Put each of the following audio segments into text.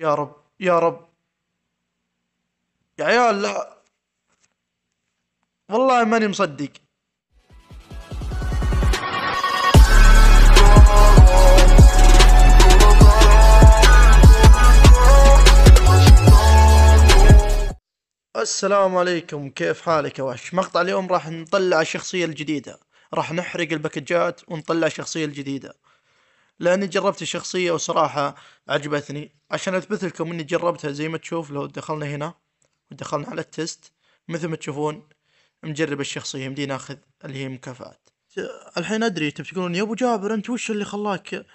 يا رب يا رب يا عيال لا والله ماني مصدق السلام عليكم كيف حالك يا وحش مقطع اليوم راح نطلع الشخصية الجديدة راح نحرق الباكجات ونطلع الشخصية الجديدة لاني جربت الشخصية وصراحة عجبتني عشان اثبت لكم اني جربتها زي ما تشوف لو دخلنا هنا ودخلنا على التست مثل ما تشوفون مجرب الشخصية مدي ناخذ اللي هي مكافآت الحين ادري انت تقولون يا ابو جابر انت وش اللي خلاك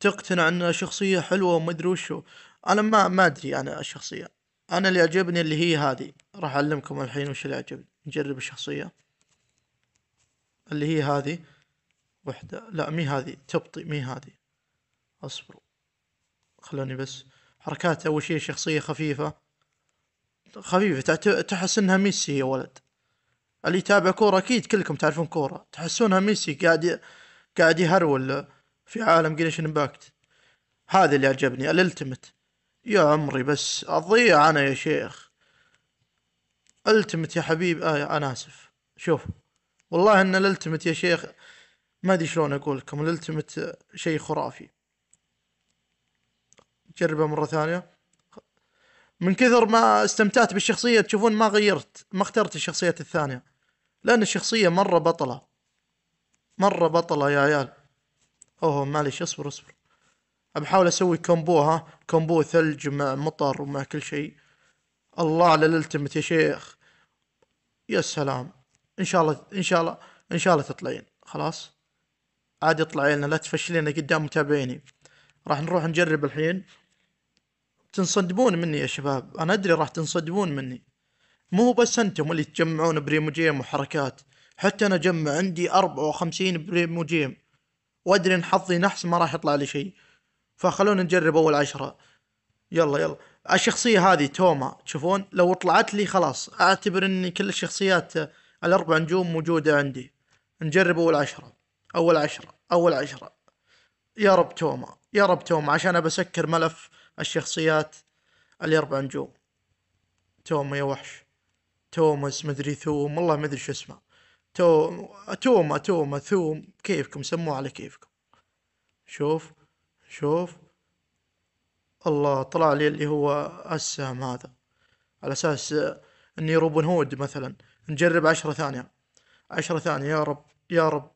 تقتنع ان شخصية حلوة وما ادري وشو انا ما ما ادري انا الشخصية انا اللي عجبني اللي هي هذه راح اعلمكم الحين وش اللي عجبني نجرب الشخصية اللي هي هذه وحدة لا مي هذه تبطي مي هذه اصبروا خلوني بس حركات اول شيء شخصية خفيفة خفيفة تحس انها ميسي يا ولد اللي يتابع كورة اكيد كلكم تعرفون كورة تحسونها ميسي قاعد قاعد يهرول في عالم جنيشن امباكت هذا اللي عجبني الالتمت يا عمري بس اضيع انا يا شيخ التمت يا حبيب آه انا اسف شوف والله ان الالتمت يا شيخ ما ادري شلون اقول لكم الالتيمت شيء خرافي جربه مره ثانيه من كثر ما استمتعت بالشخصيه تشوفون ما غيرت ما اخترت الشخصيات الثانيه لان الشخصيه مره بطله مره بطله يا عيال اوه معليش اصبر اصبر بحاول اسوي كومبو ها كومبو ثلج مع مطر ومع كل شيء الله على الالتمت يا شيخ يا سلام ان شاء الله ان شاء الله ان شاء الله تطلعين خلاص عادي اطلعي لنا لا تفشلينا قدام متابعيني راح نروح نجرب الحين تنصدمون مني يا شباب انا ادري راح تنصدمون مني مو بس انتم اللي تجمعون بريموجيم وحركات حتى انا اجمع عندي 54 بريموجيم وادري ان حظي نحس ما راح يطلع لي شيء فخلونا نجرب اول عشرة يلا يلا الشخصية هذه توما تشوفون لو طلعت لي خلاص اعتبر ان كل الشخصيات الاربع نجوم موجودة عندي نجرب اول عشرة اول عشرة اول عشرة يا رب توما يا رب توما عشان ابسكر ملف الشخصيات اللي اربع نجوم توما يا وحش توماس مدري ثوم والله مدري شو اسمه توما توما توما ثوم كيفكم سموه على كيفكم شوف شوف الله طلع لي اللي هو السهم هذا على اساس اني روبن هود مثلا نجرب عشرة ثانية عشرة ثانية يا رب يا رب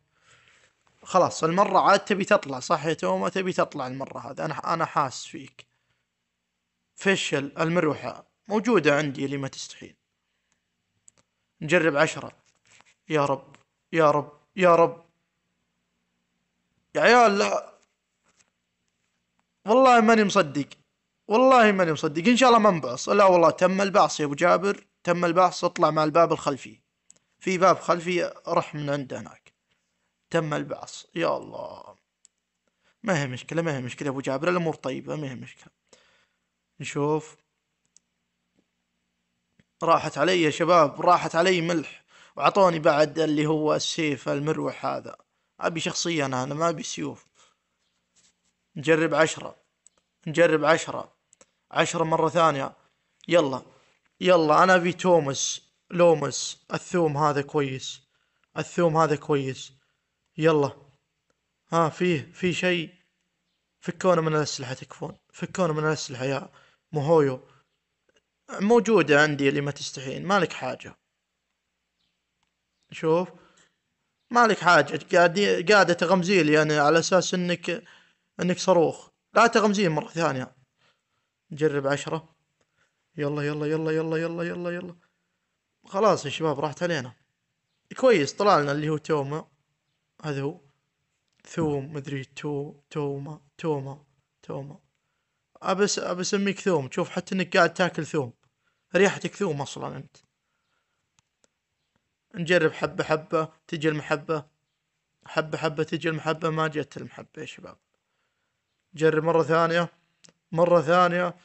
خلاص المرة عاد تبي تطلع صح يا توما تبي تطلع المرة هذا أنا أنا حاس فيك فشل المروحة موجودة عندي اللي ما تستحيل نجرب عشرة يا رب يا رب يا رب يا عيال لا والله ماني مصدق والله ماني مصدق ان شاء الله ما نبعص لا والله تم البعص يا ابو جابر تم البعص اطلع مع الباب الخلفي في باب خلفي رح من عنده هناك تم البعث يا الله ما هي مشكلة ما هي مشكلة أبو جابر الأمور طيبة ما هي مشكلة نشوف راحت علي يا شباب راحت علي ملح وعطوني بعد اللي هو السيف المروح هذا أبي شخصيا أنا أنا ما أبي سيوف نجرب عشرة نجرب عشرة عشرة مرة ثانية يلا يلا أنا أبي تومس لومس الثوم هذا كويس الثوم هذا كويس يلا ها فيه في شيء فكونا من الأسلحة تكفون فكونا من الأسلحة يا مهويو موجودة عندي اللي ما تستحين مالك حاجة شوف مالك حاجة قاعدة تغمزيلي يعني على أساس إنك إنك صاروخ لا تغمزين مرة ثانية نجرب عشرة يلا يلا يلا يلا يلا يلا يلا خلاص يا شباب راحت علينا كويس طلع لنا اللي هو توما هذا هو ثوم مدري تو توما توما توما أبس أبسميك ثوم شوف حتى انك قاعد تاكل ثوم ريحتك ثوم اصلا انت نجرب حبة حبة تجي المحبة حبة حبة تجي المحبة ما جت المحبة يا شباب جرب مرة ثانية مرة ثانية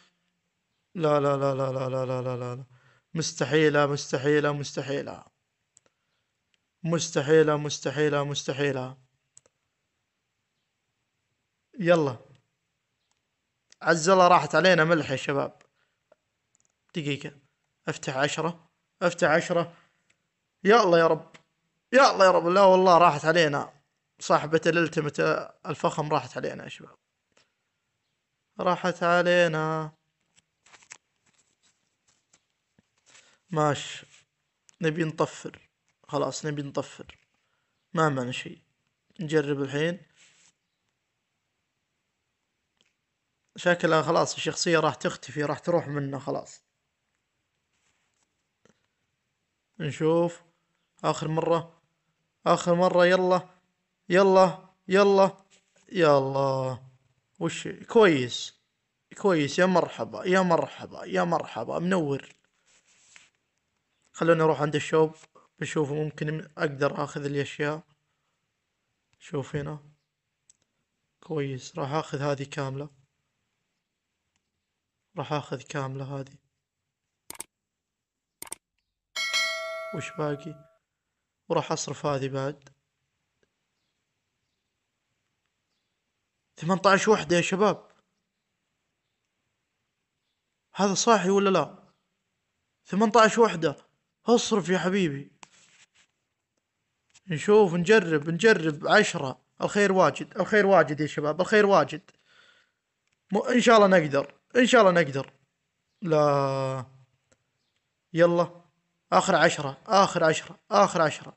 لا لا لا لا لا لا لا لا, لا. مستحيلة مستحيلة مستحيلة مستحيلة مستحيلة مستحيلة يلا عز الله راحت علينا ملح يا شباب دقيقة افتح عشرة افتح عشرة يا الله يا رب يا الله يا رب لا والله راحت علينا صاحبة الالتمت الفخم راحت علينا يا شباب راحت علينا ماشي نبي نطفر خلاص نبي نطفر ما معنى شي نجرب الحين شكلها خلاص الشخصية راح تختفي راح تروح منا خلاص نشوف آخر مرة آخر مرة يلا يلا يلا يا الله وش كويس كويس يا مرحبا يا مرحبا يا مرحبا منور خلونا نروح عند الشوب بشوف ممكن اقدر اخذ الاشياء شوف هنا كويس راح اخذ هذه كاملة راح اخذ كاملة هذه وش باقي وراح اصرف هذه بعد ثمنطعش وحدة يا شباب هذا صاحي ولا لا ثمنطعش وحدة اصرف يا حبيبي نشوف نجرب نجرب عشرة الخير واجد الخير واجد يا شباب الخير واجد ان شاء الله نقدر ان شاء الله نقدر لا يلا اخر عشرة اخر عشرة اخر عشرة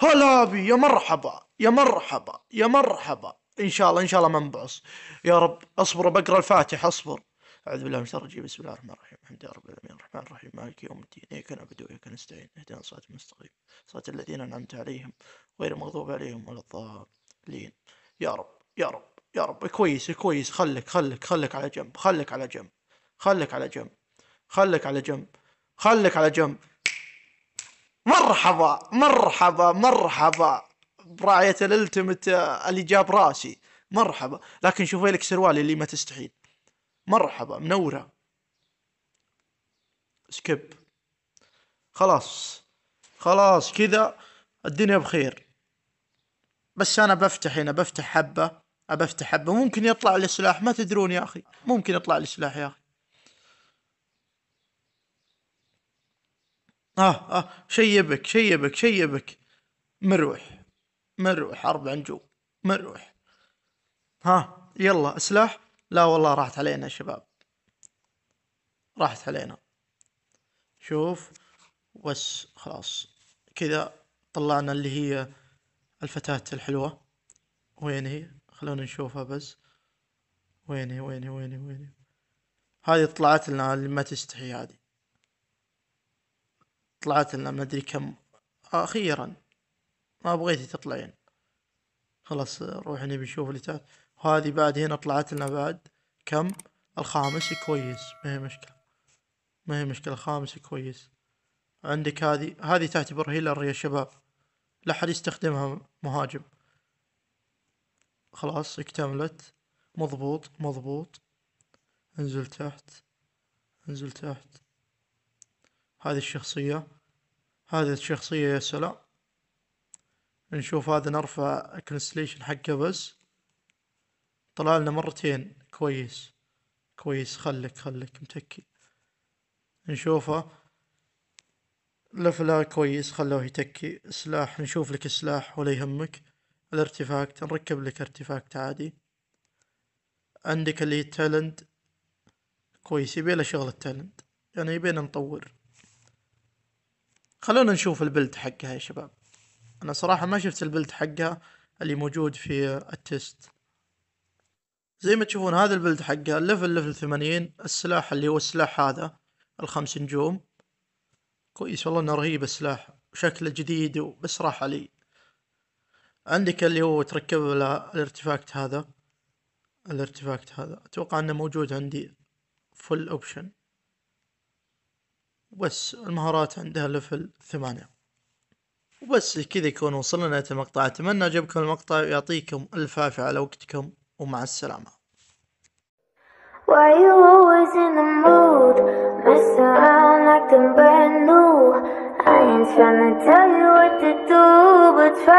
هلا بي يا مرحبا يا مرحبا يا مرحبا ان شاء الله ان شاء الله ما نبعص يا رب اصبر بقرا الفاتحه اصبر أعوذ بالله من الشر الرجيم بسم الله الرحمن الرحيم الحمد لله رب العالمين الرحمن الرحيم مالك يوم الدين إياك نعبد وإياك نستعين اهدنا الصراط المستقيم صراط الذين أنعمت عليهم غير المغضوب عليهم ولا الضالين يا رب يا رب يا رب كويس كويس خلك خلك خلك على جنب خلك على جنب خلك على جنب خلك على جنب خلك على جنب مرحبا مرحبا مرحبا براعية الالتمت اللي جاب راسي مرحبا لكن شوفي لك سروالي اللي ما تستحيل مرحبا منورة سكيب خلاص خلاص كذا الدنيا بخير بس انا بفتح هنا بفتح حبة افتح حبة ممكن يطلع لي سلاح ما تدرون يا اخي ممكن يطلع لي سلاح يا اخي اه اه شيبك شيبك شيبك مروح مروح اربع نجوم مروح ها يلا سلاح لا والله راحت علينا يا شباب راحت علينا شوف بس خلاص كذا طلعنا اللي هي الفتاة الحلوة وين هي خلونا نشوفها بس وين هي وين هي وين هي وين هي هذه طلعت لنا اللي ما تستحي هذه طلعت لنا ما ادري كم اخيرا ما بغيتي تطلعين خلاص روحي نبي نشوف اللي تحت وهذه بعد هنا طلعت لنا بعد كم الخامس كويس ما هي مشكلة ما هي مشكلة الخامس كويس عندك هذه هذه تعتبر هيلر يا شباب لا حد يستخدمها مهاجم خلاص اكتملت مضبوط مضبوط انزل تحت انزل تحت هذه الشخصية هذه الشخصية يا سلام نشوف هذا نرفع كنسليشن حقه بس طلع لنا مرتين كويس كويس خلك خلك متكي نشوفه لفلا كويس خلوه يتكي سلاح نشوف لك سلاح ولا يهمك الارتفاكت نركب لك ارتفاكت عادي عندك اللي تالنت كويس يبيله شغل التالنت يعني يبينا نطور خلونا نشوف البلد حقها يا شباب انا صراحة ما شفت البلد حقها اللي موجود في التست زي ما تشوفون هذا البلد حقه الليفل ليفل ثمانين السلاح اللي هو السلاح هذا الخمس نجوم كويس والله انه رهيب السلاح وشكله جديد وبس راح علي عندك اللي هو تركب له الارتفاكت هذا الارتفاكت هذا اتوقع انه موجود عندي فل اوبشن وبس المهارات عندها ليفل ثمانية وبس كذا يكون وصلنا لنهاية المقطع اتمنى عجبكم المقطع ويعطيكم الف عافية على وقتكم ومع السلامة Why you always in the mood? Mess around acting brand new. I ain't tryna tell you what to do, but try.